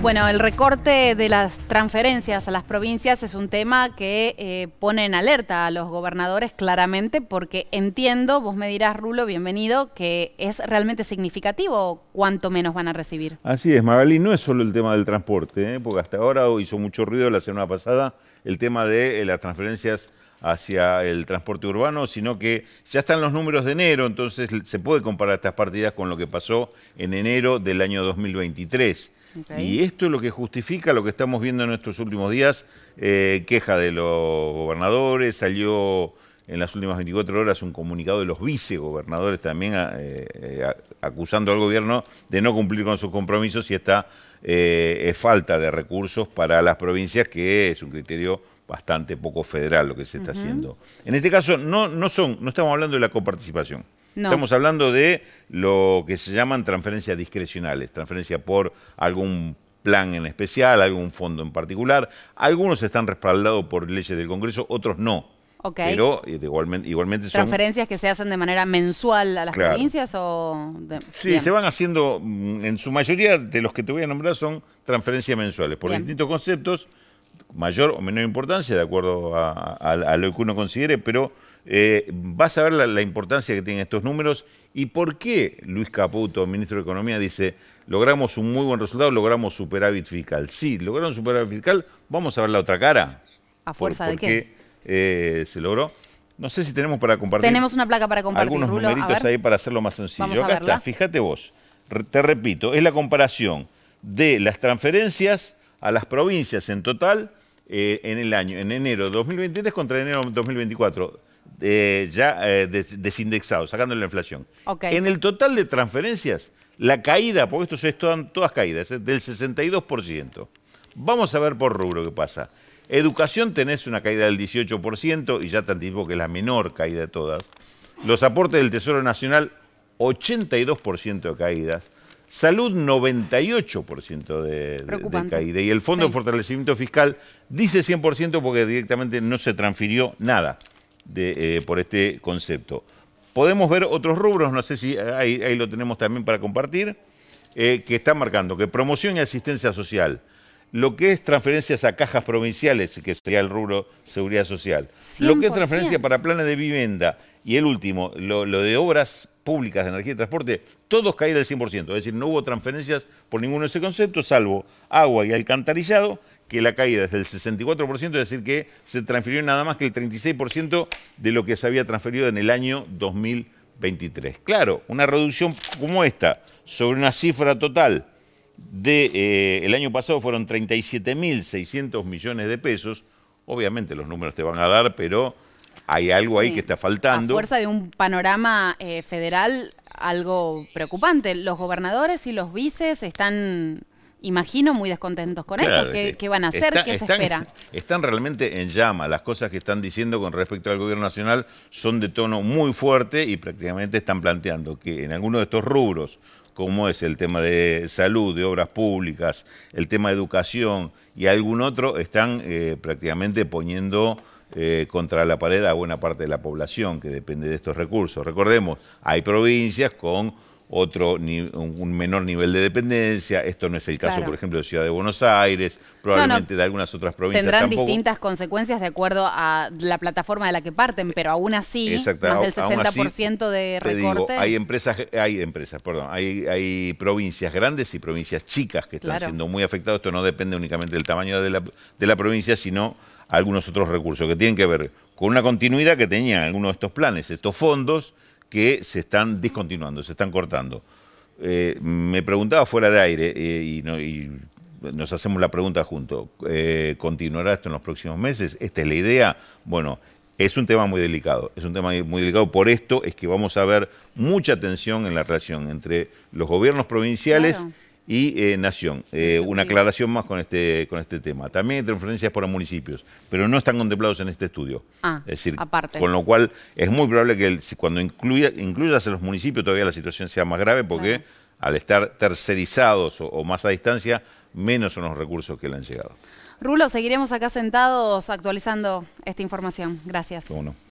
Bueno, el recorte de las transferencias a las provincias es un tema que eh, pone en alerta a los gobernadores claramente porque entiendo, vos me dirás Rulo, bienvenido, que es realmente significativo cuánto menos van a recibir. Así es, Magalí, no es solo el tema del transporte, ¿eh? porque hasta ahora hizo mucho ruido la semana pasada el tema de eh, las transferencias hacia el transporte urbano, sino que ya están los números de enero, entonces se puede comparar estas partidas con lo que pasó en enero del año 2023. Y esto es lo que justifica lo que estamos viendo en estos últimos días, eh, queja de los gobernadores, salió en las últimas 24 horas un comunicado de los vicegobernadores también eh, eh, acusando al gobierno de no cumplir con sus compromisos y está eh, es falta de recursos para las provincias, que es un criterio bastante poco federal lo que se está haciendo. En este caso, no, no, son, no estamos hablando de la coparticipación. Estamos hablando de lo que se llaman transferencias discrecionales, transferencia por algún plan en especial, algún fondo en particular. Algunos están respaldados por leyes del Congreso, otros no. Pero eh, igualmente, ¿Transferencias que se hacen de manera mensual a las provincias o...? Sí, se van haciendo, mm, en su mayoría de los que te voy a nombrar son transferencias mensuales, por distintos conceptos, mayor o menor importancia, de acuerdo a, lo que uno considere, pero eh, vas a ver la, importancia que tienen estos números y por qué Luis Caputo, ministro de Economía, dice logramos un muy buen resultado, logramos superávit fiscal. Sí, lograron superávit fiscal, vamos a ver la otra cara. ¿A fuerza de qué? Eh, se logró. No sé si tenemos para compartir. Tenemos una placa para compartir. Algunos numeritos ahí para hacerlo más sencillo. Acá está, fíjate vos. Te repito, es la comparación de las transferencias a las provincias en total eh, en el año, en enero de 2023 contra enero de 2024. Eh, ya desindexado, sacando la inflación. En el total de transferencias, la caída, porque esto es todas, todas caídas, del 62%. Vamos a ver por rubro qué pasa. Educación tenés una caída del 18% y ya te anticipo que es la menor caída de todas. Los aportes del Tesoro Nacional, 82% de caídas. Salud, 98% de, caída. Y el Fondo de Fortalecimiento Fiscal dice 100% porque directamente no se transfirió nada de, eh, por este concepto. Podemos ver otros rubros, no sé si ahí, lo tenemos también para compartir, eh, que están marcando que promoción y asistencia social, lo que es transferencias a cajas provinciales, que sería el rubro seguridad social, lo que es transferencia para planes de vivienda y el último, lo, de obras públicas de energía y transporte, todos caída del 100%. Es decir, no hubo transferencias por ninguno de esos conceptos, salvo agua y alcantarillado, que la caída es del 64%, es decir, que se transfirió nada más que el 36% de lo que se había transferido en el año 2023. Claro, una reducción como esta, sobre una cifra total eh, el año pasado fueron 37.600 millones de pesos. Obviamente los números te van a dar, pero hay algo ahí que está faltando. A fuerza de un panorama eh, federal algo preocupante. Los gobernadores y los vices están, imagino, muy descontentos con esto. ¿Qué, van a hacer? ¿Qué se espera? Están realmente en llama. Las cosas que están diciendo con respecto al gobierno nacional son de tono muy fuerte y prácticamente están planteando que en alguno de estos rubros como es el tema de salud, de obras públicas, el tema de educación y algún otro, están eh, prácticamente poniendo eh, contra la pared a buena parte de la población que depende de estos recursos. Recordemos, hay provincias con otro un menor nivel de dependencia. Esto no es el caso, por ejemplo, de Ciudad de Buenos Aires, probablemente de algunas otras provincias. Tendrán distintas consecuencias de acuerdo a la plataforma de la que parten, pero aún así, Exacto. más del 60% de recorte. Te digo, hay empresas, hay empresas, perdón, hay, provincias grandes y provincias chicas que están siendo muy afectadas. Esto no depende únicamente del tamaño de la, de la provincia, sino algunos otros recursos que tienen que ver con una continuidad que tenían algunos de estos planes, estos fondos que se están discontinuando, se están cortando. Eh, me preguntaba fuera de aire, eh, y, nos hacemos la pregunta juntos, eh, ¿continuará esto en los próximos meses? ¿Esta es la idea? Bueno, es un tema muy delicado, es un tema muy delicado. Por esto es que vamos a ver mucha tensión en la relación entre los gobiernos provinciales y eh, Nación. Eh, una aclaración más con este, con este tema. También hay transferencias para municipios, pero no están contemplados en este estudio. Ah, es decir, aparte. con lo cual es muy probable que cuando incluya, incluyas a los municipios todavía la situación sea más grave porque al estar tercerizados o, más a distancia, menos son los recursos que le han llegado. Rulo, seguiremos acá sentados actualizando esta información. Gracias. uno